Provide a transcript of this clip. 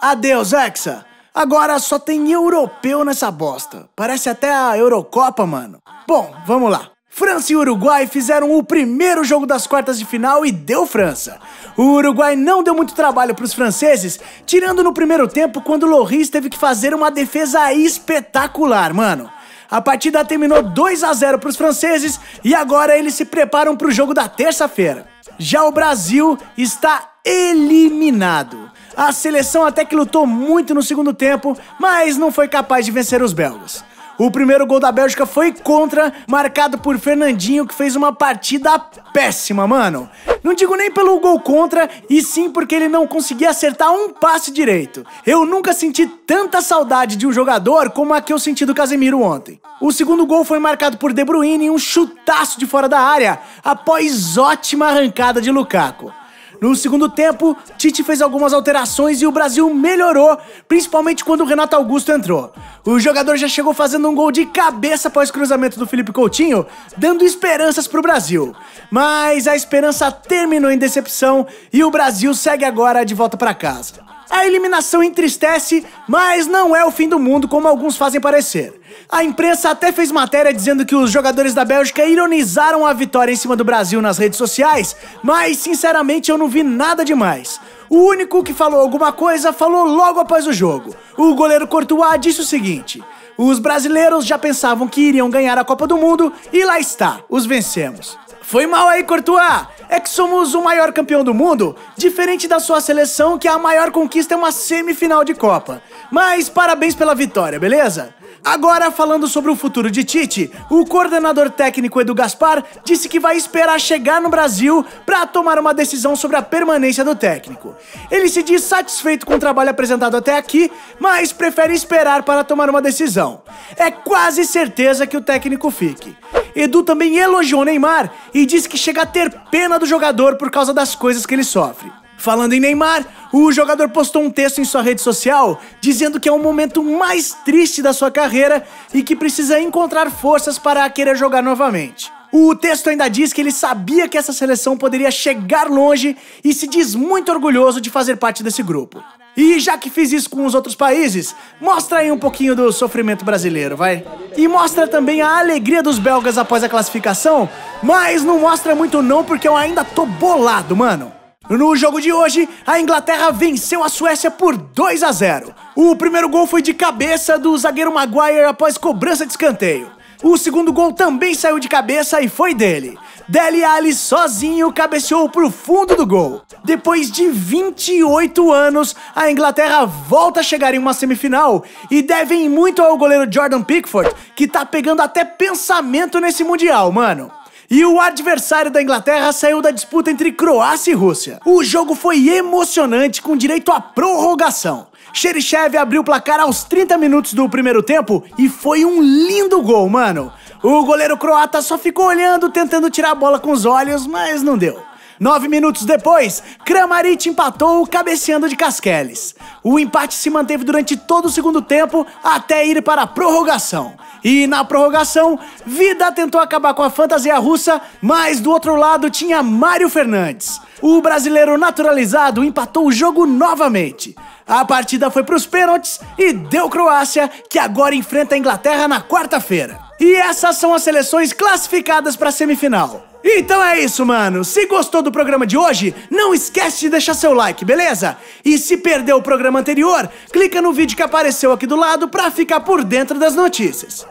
Adeus, Hexa! Agora só tem europeu nessa bosta. Parece até a Eurocopa, mano. Bom, vamos lá. França e Uruguai fizeram o primeiro jogo das quartas de final e deu França. O Uruguai não deu muito trabalho para os franceses, tirando no primeiro tempo quando Loris teve que fazer uma defesa espetacular, mano. A partida terminou 2 a 0 para os franceses e agora eles se preparam para o jogo da terça-feira. Já o Brasil está eliminado. A seleção até que lutou muito no segundo tempo, mas não foi capaz de vencer os belgas. O primeiro gol da Bélgica foi contra, marcado por Fernandinho, que fez uma partida péssima, mano. Não digo nem pelo gol contra, e sim porque ele não conseguia acertar um passe direito. Eu nunca senti tanta saudade de um jogador como a que eu senti do Casemiro ontem. O segundo gol foi marcado por De Bruyne em um chutaço de fora da área, após ótima arrancada de Lukaku. No segundo tempo, Tite fez algumas alterações e o Brasil melhorou, principalmente quando o Renato Augusto entrou. O jogador já chegou fazendo um gol de cabeça após cruzamento do Felipe Coutinho, dando esperanças para o Brasil. Mas a esperança terminou em decepção e o Brasil segue agora de volta para casa. A eliminação entristece, mas não é o fim do mundo como alguns fazem parecer. A imprensa até fez matéria dizendo que os jogadores da Bélgica ironizaram a vitória em cima do Brasil nas redes sociais, mas sinceramente eu não vi nada demais. O único que falou alguma coisa falou logo após o jogo. O goleiro Courtois disse o seguinte: os brasileiros já pensavam que iriam ganhar a Copa do Mundo e lá está, os vencemos. Foi mal aí, Courtois! É que somos o maior campeão do mundo, diferente da sua seleção, que a maior conquista é uma semifinal de Copa. Mas parabéns pela vitória, beleza? Agora, falando sobre o futuro de Tite, o coordenador técnico Edu Gaspar disse que vai esperar chegar no Brasil para tomar uma decisão sobre a permanência do técnico. Ele se diz satisfeito com o trabalho apresentado até aqui, mas prefere esperar para tomar uma decisão. É quase certeza que o técnico fique. Edu também elogiou Neymar e disse que chega a ter pena do jogador por causa das coisas que ele sofre. Falando em Neymar, o jogador postou um texto em sua rede social dizendo que é o momento mais triste da sua carreira e que precisa encontrar forças para querer jogar novamente. O texto ainda diz que ele sabia que essa seleção poderia chegar longe e se diz muito orgulhoso de fazer parte desse grupo. E já que fiz isso com os outros países, mostra aí um pouquinho do sofrimento brasileiro, vai. E mostra também a alegria dos belgas após a classificação, mas não mostra muito não porque eu ainda tô bolado, mano. No jogo de hoje, a Inglaterra venceu a Suécia por 2 a 0. O primeiro gol foi de cabeça do zagueiro Maguire após cobrança de escanteio. O segundo gol também saiu de cabeça e foi dele. Dele Ali sozinho cabeceou para o fundo do gol. Depois de 28 anos, a Inglaterra volta a chegar em uma semifinal e devem muito ao goleiro Jordan Pickford, que tá pegando até pensamento nesse mundial, mano. E o adversário da Inglaterra saiu da disputa entre Croácia e Rússia. O jogo foi emocionante, com direito à prorrogação. Xerichev abriu o placar aos 30 minutos do primeiro tempo e foi um lindo gol, mano. O goleiro croata só ficou olhando, tentando tirar a bola com os olhos, mas não deu. Nove minutos depois, Kramaric empatou cabeceando de Casquelles. O empate se manteve durante todo o segundo tempo até ir para a prorrogação. E na prorrogação, Vida tentou acabar com a fantasia russa, mas do outro lado tinha Mário Fernandes. O brasileiro naturalizado empatou o jogo novamente. A partida foi para os pênaltis e deu Croácia, que agora enfrenta a Inglaterra na quarta-feira. E essas são as seleções classificadas para a semifinal. Então é isso, mano. Se gostou do programa de hoje, não esquece de deixar seu like, beleza? E se perdeu o programa anterior, clica no vídeo que apareceu aqui do lado para ficar por dentro das notícias.